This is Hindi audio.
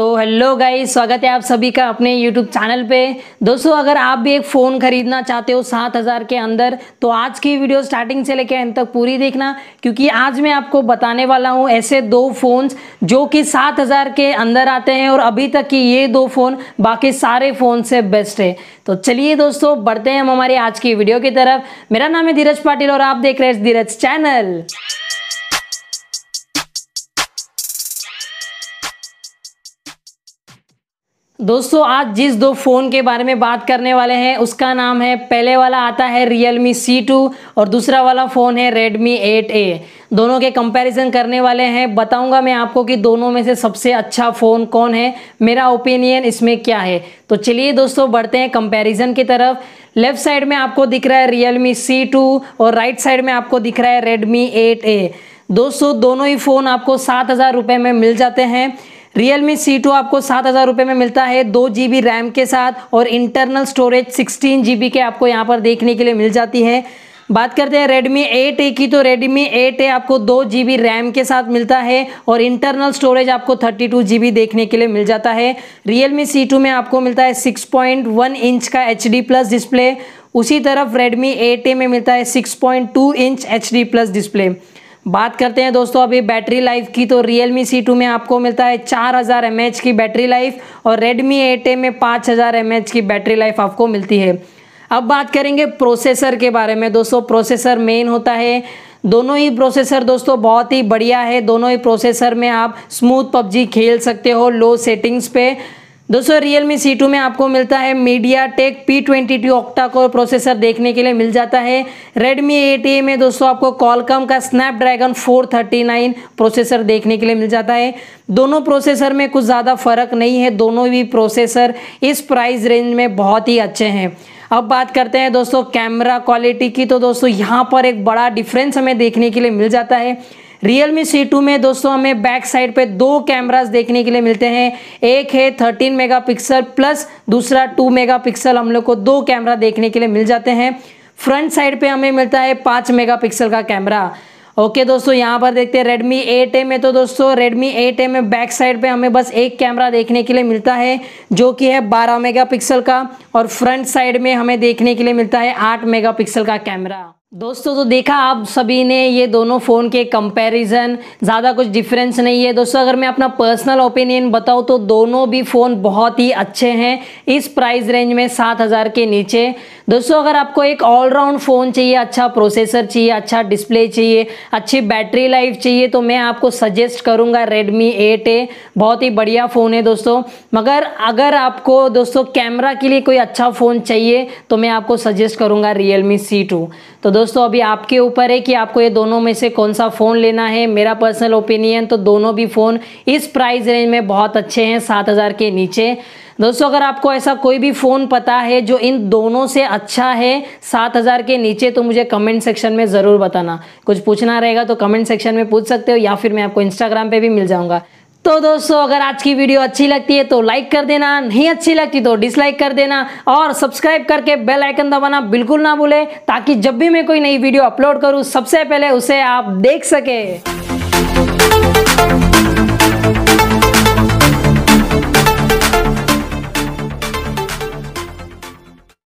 तो हेलो गाइस स्वागत है आप सभी का अपने यूट्यूब चैनल पे दोस्तों अगर आप भी एक फ़ोन खरीदना चाहते हो सात हज़ार के अंदर तो आज की वीडियो स्टार्टिंग से लेकर अंत तक पूरी देखना क्योंकि आज मैं आपको बताने वाला हूँ ऐसे दो फ़ोन्स जो कि सात हज़ार के अंदर आते हैं और अभी तक की ये दो फ़ोन बाकी सारे फ़ोन से बेस्ट है तो चलिए दोस्तों बढ़ते हैं हम हमारी आज की वीडियो की तरफ मेरा नाम है धीरज पाटिल और आप देख रहे हैं धीरज चैनल दोस्तों आज जिस दो फ़ोन के बारे में बात करने वाले हैं उसका नाम है पहले वाला आता है Realme C2 और दूसरा वाला फ़ोन है Redmi 8A दोनों के कंपैरिजन करने वाले हैं बताऊंगा मैं आपको कि दोनों में से सबसे अच्छा फ़ोन कौन है मेरा ओपिनियन इसमें क्या है तो चलिए दोस्तों बढ़ते हैं कंपैरिजन की तरफ लेफ़्ट साइड में आपको दिख रहा है Realme C2 और राइट साइड में आपको दिख रहा है रेडमी एट दोस्तों दोनों ही फ़ोन आपको सात हज़ार में मिल जाते हैं रियल मी सी टू आपको सात हज़ार रुपये में मिलता है दो जी बी रैम के साथ और internal storage sixteen G B के आपको यहाँ पर देखने के लिए मिल जाती है बात करते हैं Redmi 8A की तो Redmi 8A आपको दो जी बी रैम के साथ मिलता है और इंटरनल स्टोरेज आपको थर्टी टू जी बी देखने के लिए मिल जाता है Realme C2 में आपको मिलता है सिक्स पॉइंट वन इंच का एच डी प्लस डिस्प्ले उसी तरफ Redmi 8A में मिलता है six point two inch H D plus display बात करते हैं दोस्तों अभी बैटरी लाइफ की तो रियल मी सी टू में आपको मिलता है चार हज़ार एम एच की बैटरी लाइफ और रेडमी एट ए में पाँच हज़ार एम एच की बैटरी लाइफ आपको मिलती है अब बात करेंगे प्रोसेसर के बारे में दोस्तों प्रोसेसर मेन होता है दोनों ही प्रोसेसर दोस्तों बहुत ही बढ़िया है दोनों ही प्रोसेसर में आप स्मूथ पबजी खेल सकते हो लो सेटिंग्स पे दोस्तों मी सी टू में आपको मिलता है MediaTek P twenty two octa core processor देखने के लिए मिल जाता है रेडमी एट ए में दोस्तों आपको कॉलकम का स्नैपड्रैगन 439 प्रोसेसर देखने के लिए मिल जाता है दोनों प्रोसेसर में कुछ ज़्यादा फर्क नहीं है दोनों भी प्रोसेसर इस प्राइस रेंज में बहुत ही अच्छे हैं अब बात करते हैं दोस्तों कैमरा क्वालिटी की तो दोस्तों यहाँ पर एक बड़ा डिफरेंस हमें देखने के लिए मिल जाता है रियल मी सी टू में दोस्तों हमें बैक साइड पे दो कैमरास देखने के लिए मिलते हैं एक है 13 मेगापिक्सल प्लस दूसरा 2 मेगापिक्सल हम लोग को दो कैमरा देखने के लिए मिल जाते हैं फ्रंट साइड पे हमें मिलता है 5 मेगापिक्सल का कैमरा ओके दोस्तों यहाँ पर देखते हैं रेडमी एट ए में तो दोस्तों रेडमी एट ए में बैक साइड पे हमें बस एक कैमरा देखने के लिए मिलता है जो कि है 12 मेगापिक्सल का और फ्रंट साइड में हमें देखने के लिए मिलता है 8 मेगापिक्सल का कैमरा दोस्तों तो देखा आप सभी ने ये दोनों फ़ोन के कंपैरिजन ज़्यादा कुछ डिफरेंस नहीं है दोस्तों अगर मैं अपना पर्सनल ओपिनियन बताऊँ तो दोनों भी फ़ोन बहुत ही अच्छे हैं इस प्राइस रेंज में सात हज़ार के नीचे दोस्तों अगर आपको एक ऑलराउंड फ़ोन चाहिए अच्छा प्रोसेसर चाहिए अच्छा डिस्प्ले चाहिए अच्छी बैटरी लाइफ चाहिए तो मैं आपको सजेस्ट करूँगा रेडमी एट ए बहुत ही बढ़िया फ़ोन है दोस्तों मगर अगर आपको दोस्तों कैमरा के लिए कोई अच्छा फ़ोन चाहिए तो मैं आपको सजेस्ट करूँगा रियल मी सी टू तो दोस्तों अभी आपके ऊपर है कि आपको ये दोनों में से कौन सा फ़ोन लेना है मेरा पर्सनल ओपिनियन तो दोनों भी फ़ोन इस प्राइस रेंज में बहुत अच्छे हैं सात हज़ार के नीचे दोस्तों अगर आपको ऐसा कोई भी फ़ोन पता है जो इन दोनों से अच्छा है सात हज़ार के नीचे तो मुझे कमेंट सेक्शन में ज़रूर बताना कुछ पूछना रहेगा तो कमेंट सेक्शन में पूछ सकते हो या फिर मैं आपको इंस्टाग्राम पर भी मिल जाऊँगा तो दोस्तों अगर आज की वीडियो अच्छी लगती है तो लाइक कर देना नहीं अच्छी लगती तो डिसलाइक कर देना और सब्सक्राइब करके बेल आइकन दबाना बिल्कुल ना भूले ताकि जब भी मैं कोई नई वीडियो अपलोड करूँ सबसे पहले उसे आप देख सके